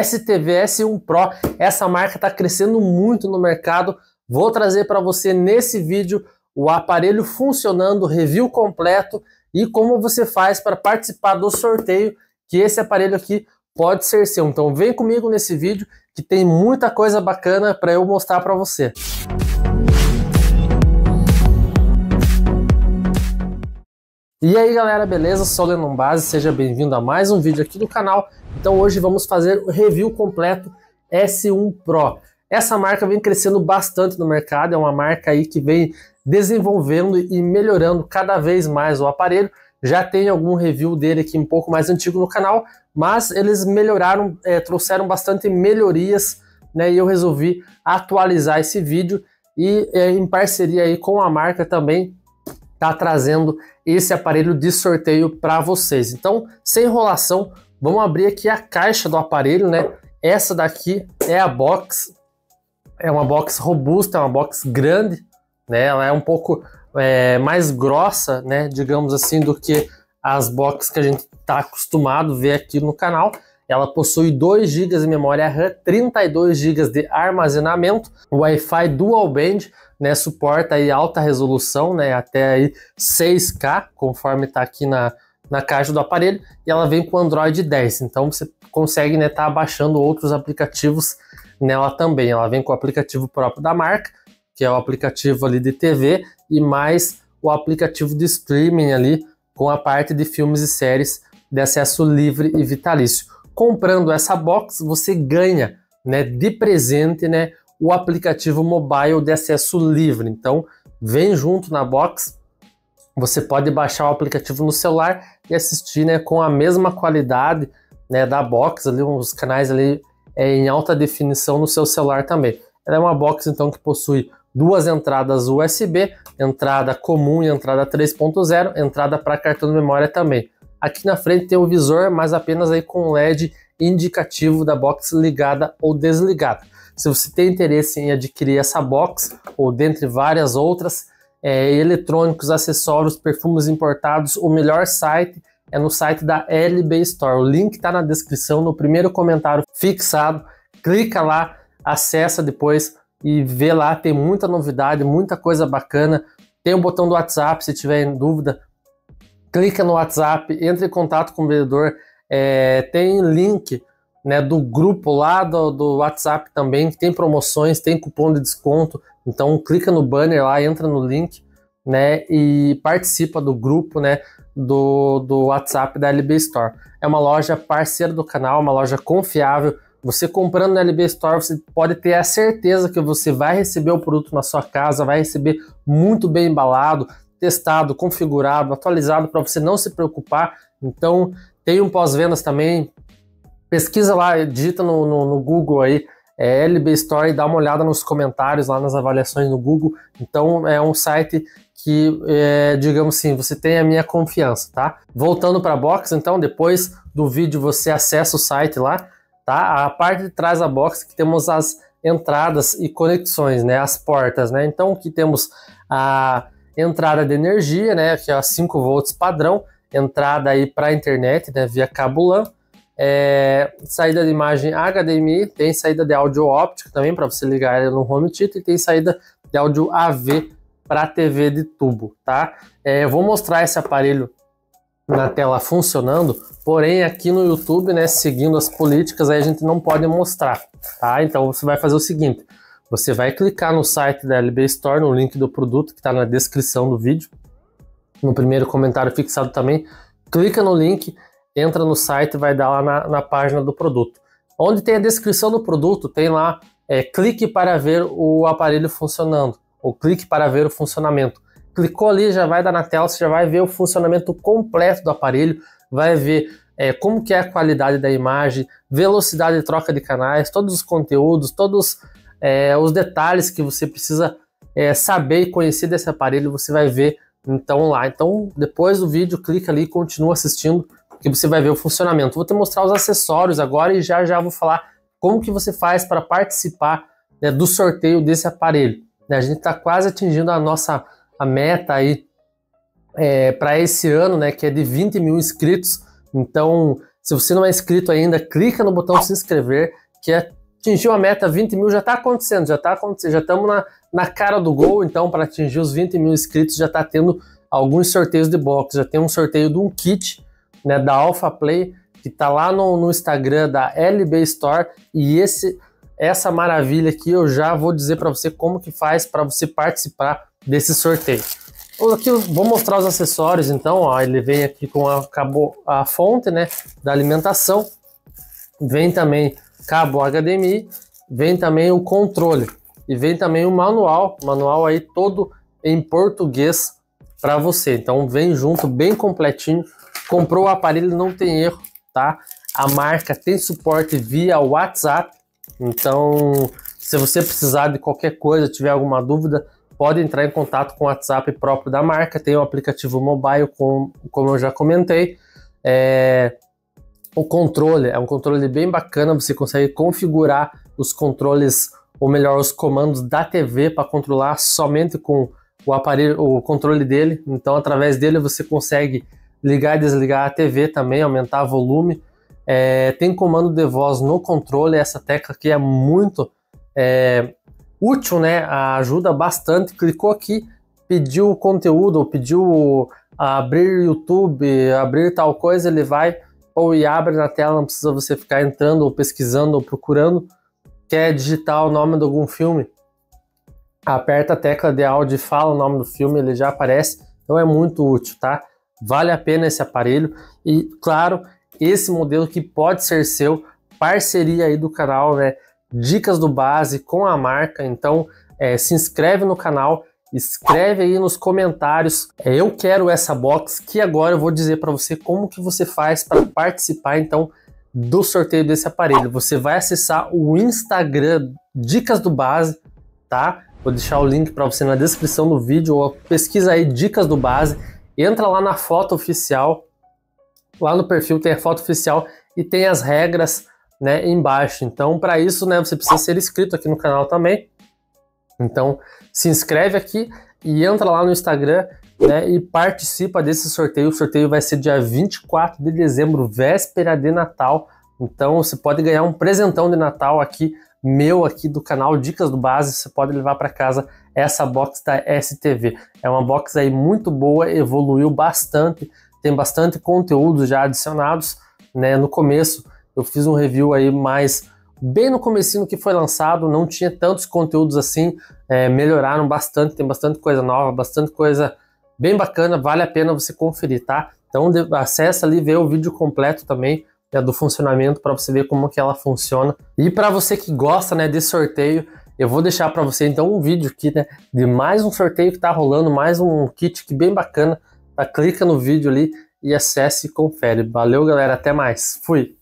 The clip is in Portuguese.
STVS 1 Pro. Essa marca está crescendo muito no mercado. Vou trazer para você nesse vídeo o aparelho funcionando, review completo e como você faz para participar do sorteio que esse aparelho aqui pode ser seu. Então vem comigo nesse vídeo que tem muita coisa bacana para eu mostrar para você. E aí galera, beleza? Sou o Lennon Base, seja bem-vindo a mais um vídeo aqui do canal então hoje vamos fazer o review completo S1 Pro. Essa marca vem crescendo bastante no mercado, é uma marca aí que vem desenvolvendo e melhorando cada vez mais o aparelho. Já tem algum review dele aqui um pouco mais antigo no canal, mas eles melhoraram, é, trouxeram bastante melhorias, né? E eu resolvi atualizar esse vídeo e é, em parceria aí com a marca também tá trazendo esse aparelho de sorteio para vocês. Então, sem enrolação, Vamos abrir aqui a caixa do aparelho, né? Essa daqui é a box. É uma box robusta, é uma box grande, né? Ela é um pouco é, mais grossa, né? Digamos assim, do que as boxes que a gente está acostumado a ver aqui no canal. Ela possui 2 GB de memória RAM, 32 GB de armazenamento, Wi-Fi dual band, né, suporta aí alta resolução, né, até aí 6K, conforme está aqui na na caixa do aparelho e ela vem com Android 10. Então você consegue estar né, tá baixando outros aplicativos nela também. Ela vem com o aplicativo próprio da marca, que é o aplicativo ali de TV e mais o aplicativo de streaming ali com a parte de filmes e séries de acesso livre e vitalício. Comprando essa box, você ganha, né, de presente, né, o aplicativo mobile de acesso livre. Então, vem junto na box você pode baixar o aplicativo no celular e assistir né, com a mesma qualidade né, da box, ali, os canais ali é, em alta definição no seu celular também. Ela é uma box então que possui duas entradas USB, entrada comum e entrada 3.0, entrada para cartão de memória também. Aqui na frente tem o visor, mas apenas aí com LED indicativo da box ligada ou desligada. Se você tem interesse em adquirir essa box ou dentre várias outras, é, eletrônicos, acessórios, perfumes importados, o melhor site é no site da LB Store. O link está na descrição, no primeiro comentário fixado. Clica lá, acessa depois e vê lá. Tem muita novidade, muita coisa bacana. Tem o botão do WhatsApp, se tiver em dúvida, clica no WhatsApp, entre em contato com o vendedor. É, tem link né, do grupo lá do, do WhatsApp também, que tem promoções, tem cupom de desconto. Então clica no banner lá, entra no link né, e participa do grupo, né, do, do WhatsApp da LB Store. É uma loja parceira do canal, uma loja confiável. Você comprando na LB Store, você pode ter a certeza que você vai receber o produto na sua casa, vai receber muito bem embalado, testado, configurado, atualizado para você não se preocupar. Então, tem um pós-vendas também. Pesquisa lá, digita no, no, no Google aí é LB e dá uma olhada nos comentários lá nas avaliações no Google. Então é um site que, é, digamos assim, você tem a minha confiança, tá? Voltando para a box, então depois do vídeo você acessa o site lá, tá? A parte de trás da box que temos as entradas e conexões, né? As portas, né? Então aqui temos a entrada de energia, né? Que é 5 volts padrão, entrada aí para a internet, né? Via cabo LAN é, saída de imagem HDMI, tem saída de áudio óptico também para você ligar ela no home theater e tem saída de áudio AV para TV de tubo, tá? É, eu vou mostrar esse aparelho na tela funcionando, porém aqui no YouTube, né, seguindo as políticas, aí a gente não pode mostrar, tá? Então você vai fazer o seguinte, você vai clicar no site da LB Store, no link do produto que está na descrição do vídeo, no primeiro comentário fixado também, clica no link, entra no site e vai dar lá na, na, página do produto. Onde tem a descrição do produto, tem lá é, clique para ver o aparelho funcionando, ou clique para ver o funcionamento. Clicou ali, já vai dar na tela, você já vai ver o funcionamento completo do aparelho, vai ver é, como que é a qualidade da imagem, velocidade de troca de canais, todos os conteúdos, todos é, os detalhes que você precisa é, saber e conhecer desse aparelho, você vai ver então lá. Então, depois do vídeo, clica ali e continua assistindo, que você vai ver o funcionamento. Vou te mostrar os acessórios agora e já já vou falar como que você faz para participar né, do sorteio desse aparelho. Né, a gente está quase atingindo a nossa a meta aí é, para esse ano, né, que é de 20 mil inscritos. Então, se você não é inscrito ainda, clica no botão se inscrever, que é atingiu a meta 20 mil, já está acontecendo, já está acontecendo, já estamos na, na cara do gol, então para atingir os 20 mil inscritos já está tendo alguns sorteios de box, já tem um sorteio de um kit né, da Alpha Play, que está lá no, no Instagram da LB Store, e esse essa maravilha aqui eu já vou dizer para você como que faz para você participar desse sorteio. Aqui eu vou mostrar os acessórios, então, ó, ele vem aqui com a, cabo, a fonte, né, da alimentação, vem também cabo HDMI, vem também o controle e vem também o manual, manual aí todo em português para você. Então vem junto bem completinho Comprou o aparelho, não tem erro, tá? A marca tem suporte via WhatsApp, então se você precisar de qualquer coisa, tiver alguma dúvida, pode entrar em contato com o WhatsApp próprio da marca, tem o aplicativo mobile, com, como eu já comentei. É, o controle é um controle bem bacana, você consegue configurar os controles, ou melhor, os comandos da TV para controlar somente com o aparelho, o controle dele. Então, através dele você consegue ligar e desligar a TV também, aumentar volume. É, tem comando de voz no controle, essa tecla aqui é muito é, útil, né? Ajuda bastante. Clicou aqui, pediu o conteúdo, pediu abrir YouTube, abrir tal coisa, ele vai ou e abre na tela, não precisa você ficar entrando ou pesquisando ou procurando. Quer é digitar o nome de algum filme? Aperta a tecla de áudio e fala o nome do filme, ele já aparece. Então é muito útil, tá? Vale a pena esse aparelho e, claro, esse modelo que pode ser seu, parceria aí do canal, né? Dicas do Base com a marca. Então, é, se inscreve no canal, escreve aí nos comentários. É, eu quero essa box que agora eu vou dizer para você como que você faz para participar então do sorteio desse aparelho. Você vai acessar o Instagram Dicas do Base, tá? Vou deixar o link para você na descrição do vídeo ou pesquisa aí Dicas do Base Entra lá na foto oficial, lá no perfil tem a foto oficial e tem as regras né, embaixo. Então, para isso, né, você precisa ser inscrito aqui no canal também. Então, se inscreve aqui e entra lá no Instagram né, e participa desse sorteio. O sorteio vai ser dia 24 de dezembro, véspera de Natal. Então, você pode ganhar um presentão de Natal aqui meu aqui do canal Dicas do Base, você pode levar para casa essa box da STV. É uma box aí muito boa, evoluiu bastante, tem bastante conteúdo já adicionados, né? No começo eu fiz um review aí mais bem no comecinho que foi lançado, não tinha tantos conteúdos assim, é, melhoraram bastante, tem bastante coisa nova, bastante coisa bem bacana, vale a pena você conferir, tá? Então acessa ali, vê o vídeo completo também, né, do funcionamento para você ver como que ela funciona. E para você que gosta né, desse sorteio, eu vou deixar para você então um vídeo aqui né, de mais um sorteio que está rolando, mais um kit que bem bacana. Tá? Clica no vídeo ali e acesse e confere. Valeu, galera. Até mais. Fui!